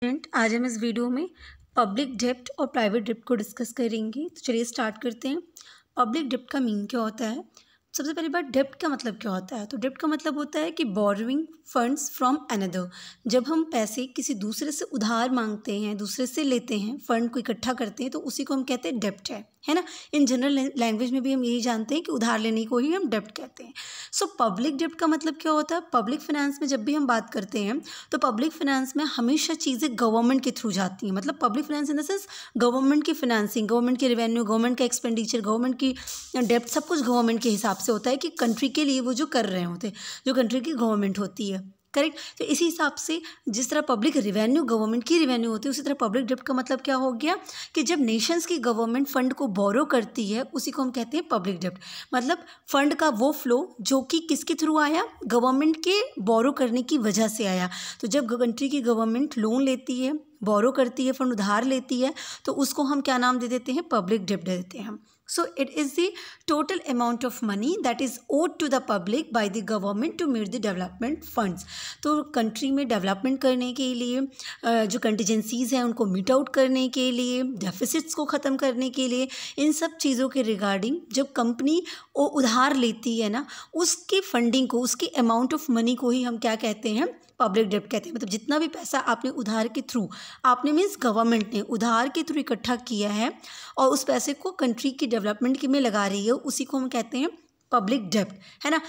Friend आज हम इस वीडियो में पब्लिक डेप्ट और प्राइवेट डेप्ट को डिस्कस करेंगे तो चलिए स्टार्ट करते हैं पब्लिक डेप्ट का मीन क्या होता है सबसे पहली बात डेप्ट का मतलब क्या होता है तो डेप्ट का मतलब होता है कि बोरोइंग फंड्स फ्रॉम अनदर जब हम पैसे किसी दूसरे से उधार मांगते हैं दूसरे से लेते हैं फंड को इकट्ठा करते हैं तो उसी को हम कहते हैं डेप्ट है है ना इन जनरल लैंग्वेज में भी हम यही जानते हैं कि उधार लेने को ही हम डेप्ट कहते हैं सो पब्लिक डेप्ट का मतलब क्या होता है पब्लिक फाइनेंस में जब भी हम बात करते हैं तो पब्लिक फाइनेंस में हमेशा चीज़ें गवर्नमेंट के थ्रू जाती हैं मतलब public finance in the sense government की फाइनेंसिंग गवर्नमेंट की रेवेन्यू गवर्नमेंट का एक्सपेंडिचर गवर्नमेंट की डेप्ट सब कुछ गवर्नमेंट के हिसाब से होता है कि कंट्री के लिए वो जो कर रहे होते हैं जो कंट्री की गवर्नमेंट होती है करेक्ट तो इसी हिसाब से जिस तरह पब्लिक रिवेन्यू गवर्नमेंट की रिवेन्यू होती है उसी तरह पब्लिक डेप्ट का मतलब क्या हो गया कि जब नेशंस की गवर्नमेंट फंड को बोरो करती है उसी को हम कहते हैं पब्लिक डेप्ट मतलब फंड का वो फ्लो जो कि किसके थ्रू आया गवर्नमेंट के बोरो करने की वजह से आया तो जब कंट्री की गवर्नमेंट लोन लेती है बोरो करती है फंड उधार लेती है तो उसको हम क्या नाम दे देते हैं पब्लिक डेप्ट दे देते हैं हम So it is the total amount of money that is owed to the public by the government to meet the development funds. तो कंट्री में डेवलपमेंट करने के लिए जो कंटीजेंसीज़ हैं उनको मीट आउट करने के लिए डेफिसिट्स को ख़त्म करने के लिए इन सब चीज़ों के रिगार्डिंग जब कंपनी वो उधार लेती है ना उसकी फंडिंग को उसकी अमाउंट ऑफ मनी को ही हम क्या कहते हैं पब्लिक डेप्ट कहते हैं मतलब जितना भी पैसा आपने उधार के थ्रू आपने मीन्स गवर्नमेंट ने उधार के थ्रू इकट्ठा किया है और उस पैसे को कंट्री की डेवलपमेंट में लगा रही है उसी को हम कहते हैं पब्लिक डेप्ट है ना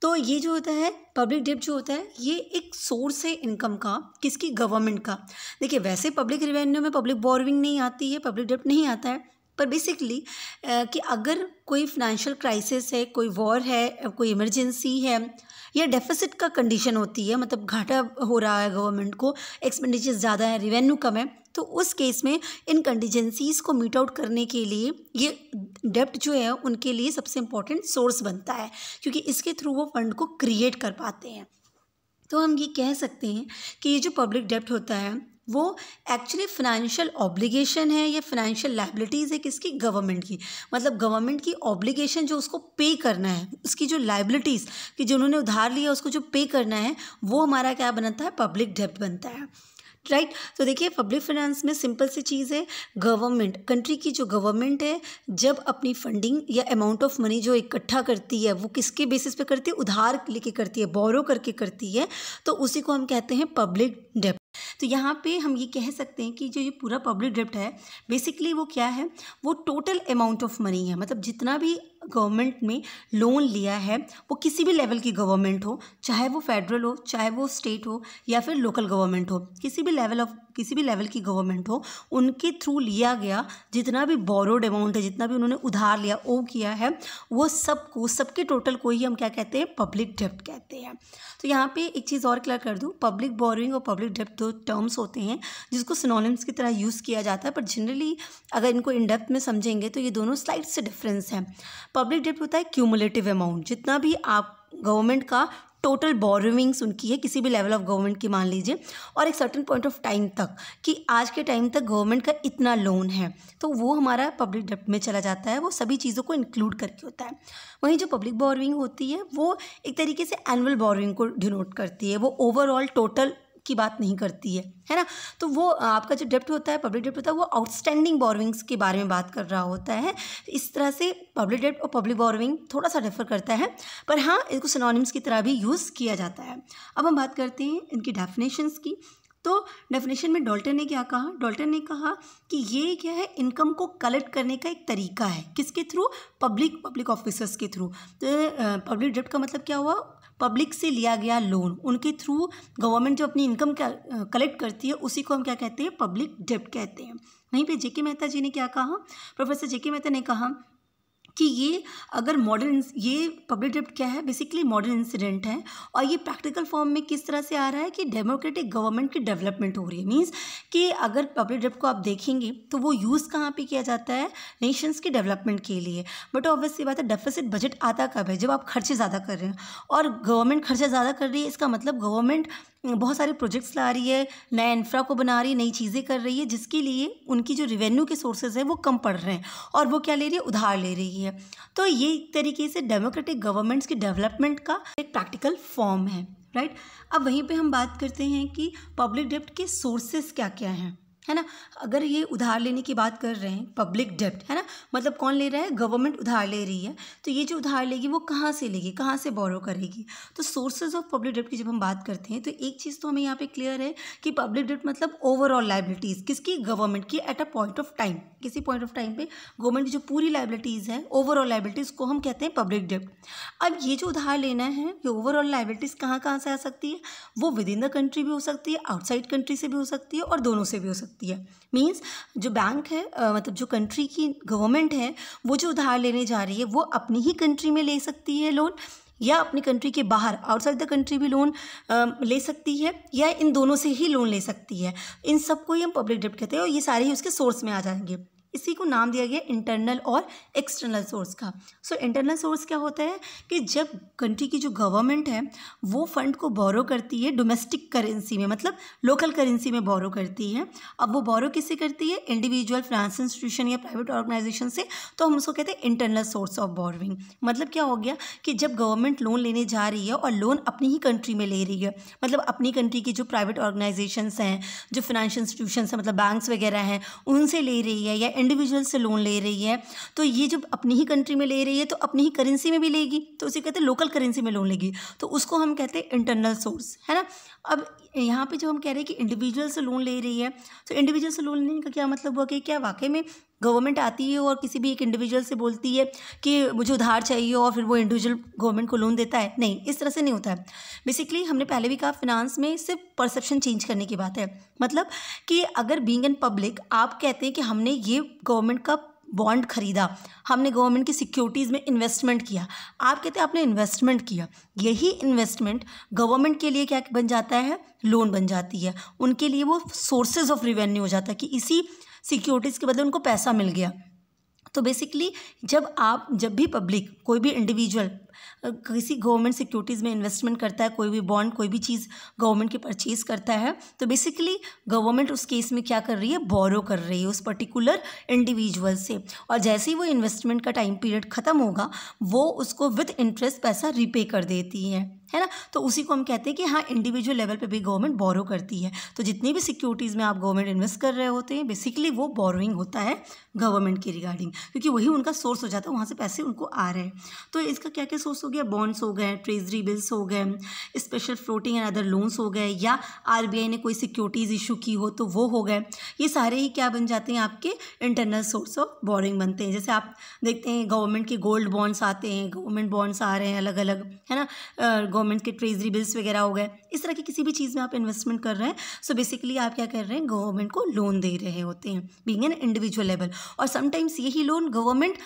तो ये जो होता है पब्लिक डेप्ट जो होता है ये एक सोर्स है इनकम का किसकी गवर्नमेंट का देखिए वैसे पब्लिक रिवेन्यू में पब्लिक बोरविंग नहीं आती है पब्लिक डेप्ट नहीं आता है पर बेसिकली कि अगर कोई फाइनेंशियल क्राइसिस है कोई वॉर है कोई इमरजेंसी है या डेफिसिट का कंडीशन होती है मतलब घाटा हो रहा है गवर्नमेंट को एक्सपेंडिचर ज़्यादा है रिवेन्यू कम है तो उस केस में इन कंटीजेंसीज को मीट आउट करने के लिए ये डेप्ट जो है उनके लिए सबसे इम्पोर्टेंट सोर्स बनता है क्योंकि इसके थ्रू वो फंड को क्रिएट कर पाते हैं तो हम ये कह सकते हैं कि ये जो पब्लिक डेप्ट होता है वो एक्चुअली फाइनेंशियल ऑब्लिगेशन है या फाइनेंशियल लाइबिलिटीज़ है किसकी गवर्नमेंट की मतलब गवर्नमेंट की ऑब्लिगेशन जो उसको पे करना है उसकी जो लाइबिलिटीज़ कि जो उन्होंने उधार लिया उसको जो पे करना है वो हमारा क्या बनता है पब्लिक डेप्ट बनता है राइट right? तो देखिए पब्लिक फाइनेंस में सिंपल सी चीज़ है गवर्नमेंट कंट्री की जो गवर्नमेंट है जब अपनी फंडिंग या अमाउंट ऑफ मनी जो इकट्ठा करती है वो किसके बेसिस पे करती है उधार लेके करती है बोरो करके करती है तो उसी को हम कहते हैं पब्लिक डेप्ट तो यहाँ पे हम ये कह सकते हैं कि जो ये पूरा पब्लिक डेप्ट है बेसिकली वो क्या है वो टोटल अमाउंट ऑफ मनी है मतलब जितना भी गवर्नमेंट में लोन लिया है वो किसी भी लेवल की गवर्नमेंट हो चाहे वो फेडरल हो चाहे वो स्टेट हो या फिर लोकल गवर्नमेंट हो किसी भी लेवल ऑफ किसी भी लेवल की गवर्नमेंट हो उनके थ्रू लिया गया जितना भी बोरोड अमाउंट है जितना भी उन्होंने उधार लिया ओ किया है वो सबको सबके टोटल को ही हम क्या कहते हैं पब्लिक डेप्ट कहते हैं तो यहाँ पे एक चीज़ और क्लियर कर दूँ पब्लिक बोरोइंग और पब्लिक डेप्ट दो टर्म्स होते हैं जिसको सिनोनिम्स की तरह यूज़ किया जाता है पर जनरली अगर इनको इनडेप्थ में समझेंगे तो ये दोनों स्लाइड से डिफरेंस हैं पब्लिक डेप्ट होता है क्यूमुलेटिव अमाउंट जितना भी आप गवर्नमेंट का टोटल बोरोविंग्स उनकी है किसी भी लेवल ऑफ गवर्नमेंट की मान लीजिए और एक सर्टन पॉइंट ऑफ टाइम तक कि आज के टाइम तक गवर्नमेंट का इतना लोन है तो वो हमारा पब्लिक डेप्ट में चला जाता है वो सभी चीज़ों को इंक्लूड करके होता है वहीं जो पब्लिक बोरोविंग होती है वो एक तरीके से एनुअल बोरोविंग को डिनोट करती है वो ओवरऑल टोटल की बात नहीं करती है है ना तो वो आपका जो डेप्ट होता है पब्लिक डेप्ट होता है वो आउटस्टैंडिंग बॉरविंग्स के बारे में बात कर रहा होता है इस तरह से पब्लिक डेप्ट और पब्लिक बॉरविंग थोड़ा सा डिफर करता है पर हाँ इसको सिनोनिम्स की तरह भी यूज़ किया जाता है अब हम बात करते हैं इनकी डेफिनेशंस की तो डेफिनेशन में डॉल्टन ने क्या कहा डॉल्टन ने कहा कि ये क्या है इनकम को कलेक्ट करने का एक तरीका है किसके थ्रू तो, पब्लिक पब्लिक ऑफिसर्स के थ्रू तो पब्लिक डेप्ट का मतलब क्या हुआ पब्लिक से लिया गया लोन उनके थ्रू गवर्नमेंट जो अपनी इनकम कलेक्ट करती है उसी को हम क्या कहते हैं पब्लिक डेप्ट कहते हैं वहीं पे जेके मेहता जी ने क्या कहा प्रोफेसर जेके मेहता ने कहा कि ये अगर मॉडल ये पब्लिक डेप्ट क्या है बेसिकली मॉडल इंसिडेंट है और ये प्रैक्टिकल फॉर्म में किस तरह से आ रहा है कि डेमोक्रेटिक गवर्नमेंट की डेवलपमेंट हो रही है मीन्स कि अगर पब्लिक डेप्ट को आप देखेंगे तो वो यूज़ कहाँ पे किया जाता है नेशंस की डेवलपमेंट के लिए बट ऑब्वियस ये बात है डेफिसिट बजट आता कब है जब आप खर्चे ज़्यादा कर रहे हैं और गवर्नमेंट खर्चे ज़्यादा कर रही है इसका मतलब गवर्नमेंट बहुत सारे प्रोजेक्ट्स ला रही है नया इंफ्रा को बना रही है नई चीज़ें कर रही है जिसके लिए उनकी जो रिवेन्यू के सोर्सेज हैं वो कम पड़ रहे हैं और वो क्या ले रही है उधार ले रही है तो ये एक तरीके से डेमोक्रेटिक गवर्नमेंट्स की डेवलपमेंट का एक प्रैक्टिकल फॉर्म है राइट अब वहीं पे हम बात करते हैं कि पब्लिक डेप्ट के सोर्सेस क्या क्या हैं है ना अगर ये उधार लेने की बात कर रहे हैं पब्लिक डेप्ट है ना मतलब कौन ले रहा है गवर्नमेंट उधार ले रही है तो ये जो उधार लेगी वो कहाँ से लेगी कहाँ से बोरो करेगी तो सोर्सेज ऑफ पब्लिक डेप्ट की जब हम बात करते हैं तो एक चीज़ तो हमें यहाँ पे क्लियर है कि पब्लिक डेप्ट मतलब ओवरऑल लाइबिलिटीज़ किसकी गवर्नमेंट की at a point of time किसी पॉइंट ऑफ टाइम पर गवर्नमेंट की जो पूरी लाइबिलिटीज़ है ओवरऑल लाइबिलिटीज़ को हम कहते हैं पब्लिक डेप्ट अब ये जो उधार लेना है ये ओवरऑल लाइबिलिटीज़ कहाँ कहाँ से आ सकती है वो विद इन द कंट्री भी हो सकती है आउटसाइड कंट्री से भी हो सकती है और दोनों से भी हो सकती है सकती है मीन्स जो बैंक है आ, मतलब जो कंट्री की गवर्नमेंट है वो जो उधार लेने जा रही है वो अपनी ही कंट्री में ले सकती है लोन या अपनी कंट्री के बाहर आउटसाइड द कंट्री भी लोन ले सकती है या इन दोनों से ही लोन ले सकती है इन सबको ही हम पब्लिक डेप्ट कहते हैं और ये सारे ही उसके सोर्स में आ जाएंगे इसी को नाम दिया गया इंटरनल और एक्सटर्नल सोर्स का सो इंटरनल सोर्स क्या होता है कि जब कंट्री की जो गवर्नमेंट है वो फंड को बोरो करती है डोमेस्टिक करेंसी में मतलब लोकल करेंसी में बोरो करती है अब वो बोरो किससे करती है इंडिविजुअल फाइनेंस इंस्टीट्यूशन या प्राइवेट ऑर्गेनाइजेशन से तो हम उसको कहते हैं इंटरनल सोर्स ऑफ बोरोइंग मतलब क्या हो गया कि जब गवर्नमेंट लोन लेने जा रही है और लोन अपनी ही कंट्री में ले रही है मतलब अपनी कंट्री की जो प्राइवेट ऑर्गेनाइजेशन हैं जो फाइनेंशियल इंस्टीट्यूशन हैं मतलब बैंक्स वगैरह हैं उनसे ले रही है या इंडिविजुअल से लोन ले रही है तो ये जब अपनी ही कंट्री में ले रही है तो अपनी ही करेंसी में भी लेगी तो उसे कहते हैं लोकल करेंसी में लोन लेगी तो उसको हम कहते हैं इंटरनल सोर्स है ना अब यहाँ पे जो हम कह रहे हैं कि इंडिविजुअल से लोन ले रही है तो इंडिविजुअल से लोन लेने का क्या मतलब हुआ कि क्या वाकई में गवर्नमेंट आती है और किसी भी एक इंडिविजुअल से बोलती है कि मुझे उधार चाहिए और फिर वो इंडिविजुअल गवर्नमेंट को लोन देता है नहीं इस तरह से नहीं होता है बेसिकली हमने पहले भी कहा फिनांस में सिर्फ परसेप्शन चेंज करने की बात है मतलब कि अगर बींग एन पब्लिक आप कहते हैं कि हमने ये गवर्नमेंट का बॉन्ड खरीदा हमने गवर्नमेंट की सिक्योरिटीज़ में इन्वेस्टमेंट किया आप कहते हैं आपने इन्वेस्टमेंट किया यही इन्वेस्टमेंट गवर्नमेंट के लिए क्या बन जाता है लोन बन जाती है उनके लिए वो सोर्सेज ऑफ रिवेन्यू हो जाता है कि इसी सिक्योरिटीज़ के बदले उनको पैसा मिल गया तो बेसिकली जब आप जब भी पब्लिक कोई भी इंडिविजुअल किसी गवर्नमेंट सिक्योरिटीज़ में इन्वेस्टमेंट करता है कोई भी बॉन्ड कोई भी चीज़ गवर्नमेंट की परचेज़ करता है तो बेसिकली गवर्नमेंट उस केस में क्या कर रही है बोरो कर रही है उस पर्टिकुलर इंडिविजुअल से और जैसे ही वो इन्वेस्टमेंट का टाइम पीरियड ख़त्म होगा वो उसको विथ इंटरेस्ट पैसा रिपे कर देती है है ना तो उसी को हम कहते हैं कि हाँ इंडिविजुअल लेवल पे भी गवर्नमेंट बोरो करती है तो जितनी भी सिक्योरिटीज़ में आप गवर्नमेंट इन्वेस्ट कर रहे होते हैं बेसिकली वो बोरोइंग होता है गवर्नमेंट के रिगार्डिंग क्योंकि वही उनका सोर्स हो जाता है वहाँ से पैसे उनको आ रहे हैं तो इसका क्या क्या रिसोर्स हो गया बॉन्ड्स हो गए ट्रेजरी बिल्स हो गए special floating and other loans हो गए या आर ने कोई सिक्योरिटीज़ इशू की हो तो वो हो गए ये सारे ही क्या बन जाते हैं आपके इंटरनल सोर्स ऑफ बोरिंग बनते हैं जैसे आप देखते हैं गवर्नमेंट के गोल्ड बॉन्ड्स आते हैं गवर्नमेंट बॉन्ड्स आ रहे हैं अलग अलग है ना गवर्नमेंट के ट्रेजरी बिल्स वगैरह हो गए इस तरह की किसी भी चीज़ में आप इन्वेस्टमेंट कर रहे हैं सो बेसिकली आप क्या कर रहे हैं गवर्नमेंट को लोन दे रहे होते हैं बींग एन इंडिविजुअल लेवल और समटाइम्स यही लोन गवर्नमेंट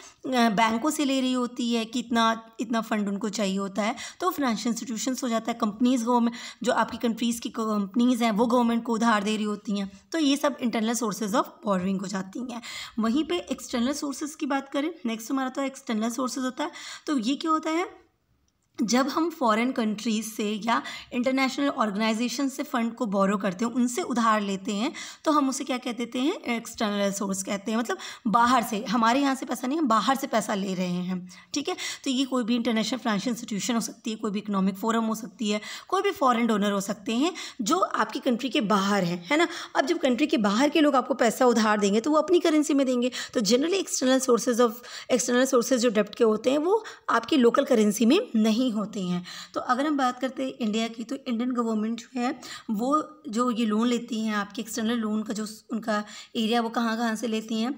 बैंकों से ले रही होती है कि इतना इतना फंड उनको चाहिए होता है तो फाइनेंशियल इंस्टीट्यूशन हो जाता है कंपनीज गवर्नमेंट जो आपकी कंट्रीज़ की कंपनीज़ हैं वो गवर्नमेंट को उधार दे रही होती हैं तो ये सब इंटरनल सोर्सेज ऑफ बॉर्डरिंग हो जाती हैं वहीं पर एक्सटर्नल सोर्सेज की बात करें नेक्स्ट हमारा तो एक्सटर्नल सोर्सेज होता है तो ये क्या होता है जब हम फॉरेन कंट्रीज़ से या इंटरनेशनल ऑर्गेनाइजेशन से फ़ंड को बोरो करते हैं उनसे उधार लेते हैं तो हम उसे क्या कह देते हैं एक्सटर्नल सोर्स कहते हैं मतलब बाहर से हमारे यहाँ से पैसा नहीं हम बाहर से पैसा ले रहे हैं ठीक है तो ये कोई भी इंटरनेशनल फाइनेंशियल इंस्टीट्यूशन हो सकती है कोई भी इकोनॉमिक फोरम हो सकती है कोई भी फॉरन डोनर हो सकते हैं जो आपकी कंट्री के बाहर हैं है ना अब जब कंट्री के बाहर के लोग आपको पैसा उधार देंगे तो वो अपनी करेंसी में देंगे तो generally external sources of external sources जो डेप्ट के होते हैं वो आपकी लोकल करेंसी में नहीं नहीं होते हैं तो अगर हम बात करते हैं इंडिया की तो इंडियन गवर्नमेंट जो है वो जो ये लोन लेती हैं आपके एक्सटर्नल लोन का जो उनका एरिया वो कहाँ कहाँ से लेती हैं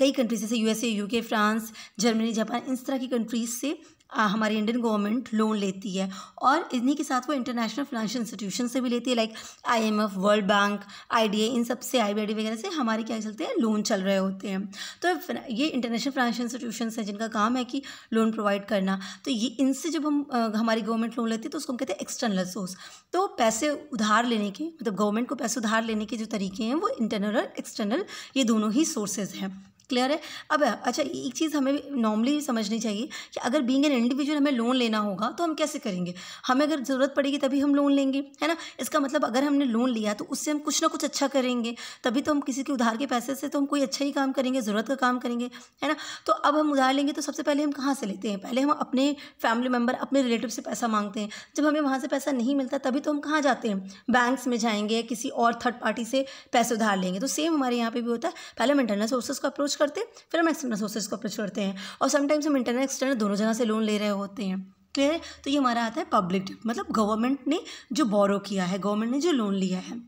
कई कंट्रीज जैसे USA UK France Germany Japan इस तरह की कंट्रीज से हमारी इंडियन गवर्नमेंट लोन लेती है और इन्हीं के साथ वो इंटरनेशनल फाइनेंशियल इंस्टीट्यूशन से भी लेती है like IMF World Bank IDA इन सब से आई वगैरह से हमारे क्या चलते हैं लोन चल रहे होते हैं तो ये इंटरनेशनल फाइनेंशियल इंस्टीट्यूशन है जिनका काम है कि लोन प्रोवाइड करना तो ये इनसे जब हम हमारी गवर्नमेंट लोन लेती है तो उसको हम कहते हैं एक्सटर्नल सोर्स तो पैसे उधार लेने के मतलब गवर्नमेंट को पैसे उधार लेने के जो तरीके हैं वो इंटरनल और एक्सटर्नल ये दोनों ही सोर्सेज हैं क्लियर है अब अच्छा एक चीज़ हमें नॉर्मली समझनी चाहिए कि अगर बींग एन इंडिविजुअल हमें लोन लेना होगा तो हम कैसे करेंगे हमें अगर ज़रूरत पड़ेगी तभी हम लोन लेंगे है ना इसका मतलब अगर हमने लोन लिया तो उससे हम कुछ ना कुछ अच्छा करेंगे तभी तो हम किसी के उधार के पैसे से तो हम कोई अच्छा ही काम करेंगे ज़रूरत का काम करेंगे है ना तो अब हम उधार लेंगे तो सबसे पहले हम कहाँ से लेते हैं पहले हम अपने फैमिली मेम्बर अपने रिलेटिव से पैसा मांगते हैं जब हमें वहाँ से पैसा नहीं मिलता तभी तो हम कहाँ जाते हैं बैंक्स में जाएंगे किसी और थर्ड पार्टी से पैसे उधार लेंगे तो सेम हमारे यहाँ पर भी होता है पहले हम इंटरनल सोर्सेज को अप्रोच करते हैं फिर हम एक्सटर्नल सोर्सेज को अप्रोच करते हैं और समटाइम्स हम इंटरनल एक्सटर्नल दोनों जगह से लोन ले रहे होते हैं क्लियर है तो ये हमारा आता है पब्लिक मतलब गवर्नमेंट ने जो बोरो किया है गवर्नमेंट ने जो लोन लिया है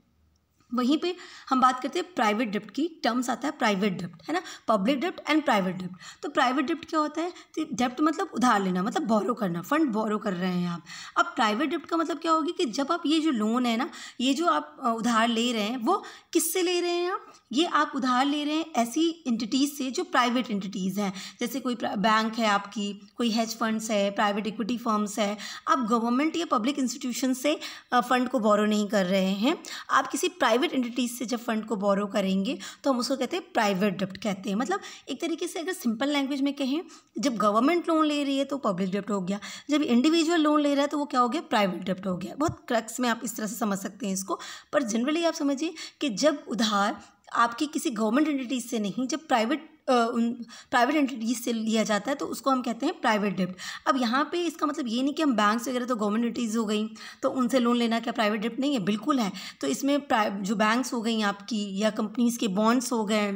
वहीं पे हम बात करते हैं प्राइवेट डिप्ट की टर्म्स आता है प्राइवेट डिप्ट है ना पब्लिक डिप्ट एंड प्राइवेट डिप्ट तो प्राइवेट डिप्ट क्या होता है तो डिप्ट मतलब उधार लेना मतलब बोरो करना फंड बोरो कर रहे हैं आप अब प्राइवेट डिप्ट का मतलब क्या होगी कि जब आप ये जो लोन है ना ये जो आप उधार ले रहे हैं वो किससे ले रहे हैं आप ये आप उधार ले रहे हैं ऐसी इंटिटीज़ से जो प्राइवेट इंटिटीज़ हैं जैसे कोई बैंक है आपकी कोई हेज फंड्स है प्राइवेट इक्विटी फर्म्स है आप गवर्नमेंट या पब्लिक इंस्टीट्यूशन से फ़ंड को बोरो नहीं कर रहे हैं आप किसी प्राइवेट प्राइवेट एंटिटीज़ से जब फंड को बोरो करेंगे तो हम उसको कहते हैं प्राइवेट डेप्ट कहते हैं मतलब एक तरीके से अगर सिंपल लैंग्वेज में कहें जब गवर्नमेंट लोन ले रही है तो पब्लिक डेप्ट हो गया जब इंडिविजुअल लोन ले रहा है तो वो क्या हो गया प्राइवेट डेप्ट हो गया बहुत क्रक्स में आप इस तरह से समझ सकते हैं इसको पर जनरली आप समझिए कि जब उधार आपकी किसी गवर्नमेंट एंटिटीज से नहीं जब प्राइवेट उन प्राइवेट एंटिटीज से लिया जाता है तो उसको हम कहते हैं प्राइवेट डेप्ट अब यहाँ पे इसका मतलब ये नहीं कि हम बैंक्स वगैरह तो गवर्नमेंट एंटिटीज़ हो गई तो उनसे लोन लेना क्या प्राइवेट डेप्ट नहीं है बिल्कुल है तो इसमें जो बैंक्स हो गई आपकी या कंपनीज के बॉन्ड्स हो गए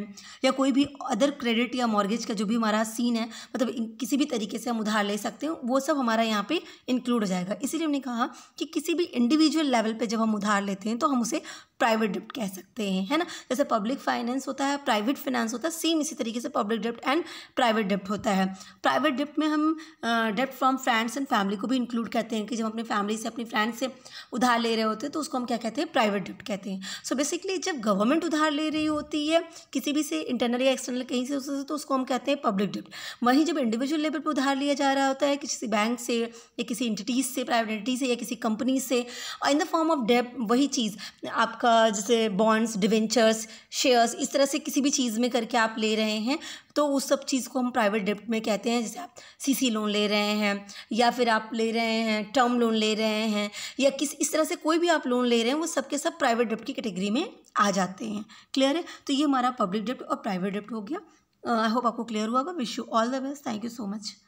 या कोई भी अदर क्रेडिट या मॉर्गेज का जो भी हमारा सीन है मतलब किसी भी तरीके से हम उधार ले सकते हैं वो सब हमारा यहाँ पे इंक्लूड हो जाएगा इसीलिए हमने कहा कि किसी भी इंडिविजुअल लेवल पे जब हम उधार लेते हैं तो हम उसे प्राइवेट डिप्ट कह सकते हैं है ना जैसे पब्लिक फाइनेंस होता है प्राइवेट फाइनेंस होता है सेम इसी तरीके तरीके से पब्लिक डेप्ट एंड प्राइवेट डेप्ट होता है प्राइवेट डेप्ट में हम डेप्ट फ्रॉम फ्रेंड्स एंड फैमिली को भी इंक्लूड कहते हैं कि जब अपनी फैमिली से अपनी फ्रेंड से उधार ले रहे होते हैं तो उसको हम क्या कहते हैं प्राइवेट डेप्ट कहते हैं सो so बेसिकली जब गवर्नमेंट उधार ले रही होती है किसी भी से इंटरनल या एक्सटर्नल कहीं से उससे तो उसको हम कहते हैं पब्लिक डेप्ट वहीं जब इंडिविजुअल लेवल पर उधार लिया जा रहा होता है किसी बैंक से या किसी इंटिटीज़ से प्राइवेट इंटिटी से या किसी कंपनी से in the form of debt वही चीज़ आपका जैसे बॉन्ड्स डिवेंचर्स शेयर्स इस तरह से किसी भी चीज़ में करके आप ले रहे हैं तो उस सब चीज़ को हम प्राइवेट डेब्ट में कहते हैं जैसे आप सीसी लोन ले रहे हैं या फिर आप ले रहे हैं टर्म लोन ले रहे हैं या किस इस तरह से कोई भी आप लोन ले रहे हैं वो सब के सब प्राइवेट डेब्ट की कैटेगरी में आ जाते हैं क्लियर है तो ये हमारा पब्लिक डेप्ट और प्राइवेट डेप्ट हो गया आई होप आपको क्लियर हुआ होगा wish you all the best thank you so much